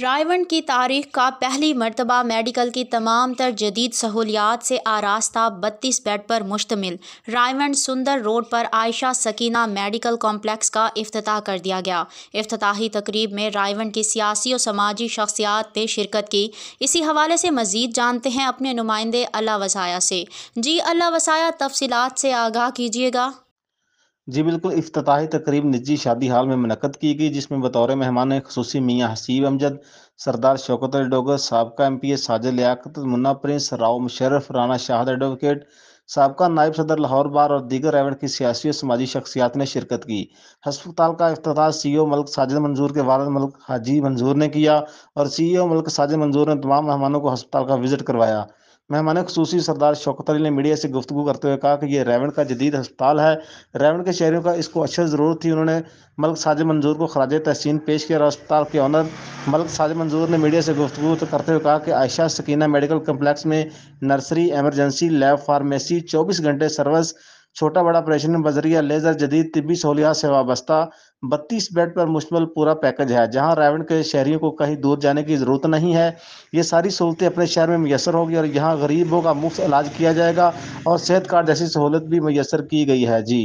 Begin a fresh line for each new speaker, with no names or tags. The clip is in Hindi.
रायवन की तारीख का पहली मरतबा मेडिकल की तमाम तर जदीद सहूलियात से आरास्ता बत्तीस बेड पर मुश्तमिल रायवन सुंदर रोड पर आयशा सकीना मेडिकल कॉम्प्लेक्स का अफ्ताह कर दिया गया अफ्ताही तकरीब में रायवन की सियासी और समाजी शख्सियात ने शिरकत की इसी हवाले से मज़ीद जानते हैं अपने नुमाइंदे अल्लाह वसाया से जी अल्लाह वसाया तफसीत से आगाह कीजिएगा
जी बिल्कुल अफ्ताही तकरीब निजी शादी हाल में मनक़द की गई जिसमें बतौर मेहमान खसूसी मियाँ हसीब अमजद सरदार शौकत अली डोगर सबका M P A Sajid Liaquat Munna Prince Rao Musharraf Rana Shahid advocate सबका नायब सदर लाहौर बार और दीगर एवं की सियासी और समाजी शख्सियात ने शिरकत की हस्पताल का अफ्त सी ओ मलक साजिद मंजूर के वालद मलक हाजी मंजूर ने किया और सी ओ मलक साजिद मंजूर ने तमाम मेहमानों को हस्पताल का विजिट करवाया मेहमान खसूसी सरदार शौकत अली ने मीडिया से गुफ्तु करते हुए कहा कि यह रेवन का जदीद अस्पताल है रेवन के शहरों का इसको अच्छा ज़रूरत थी उन्होंने मलक साज मंजूर को खराज तहसीन पेश किया और अस्पताल के ऑनर मलक साज मंजूर ने मीडिया से गुफ्तु तो करते हुए कहा कि आयशा सकीना मेडिकल कम्प्लेक्स में नर्सरी एमरजेंसी लैब फार्मेसी चौबीस घंटे सर्विस छोटा बड़ा ऑपरेशन बजरिया लेजर जदीद तबी सहूलियात से वाबस्ता बत्तीस बेड पर मुश्तमल पूरा पैकेज है जहाँ रायण के शहरीों को कहीं दूर जाने की ज़रूरत नहीं है ये सारी सहूलतें अपने शहर में मैसर होगी और यहाँ गरीबों का मुफ्त इलाज किया जाएगा और सेहत कार्ड जैसी सहूलत भी मैसर की गई है जी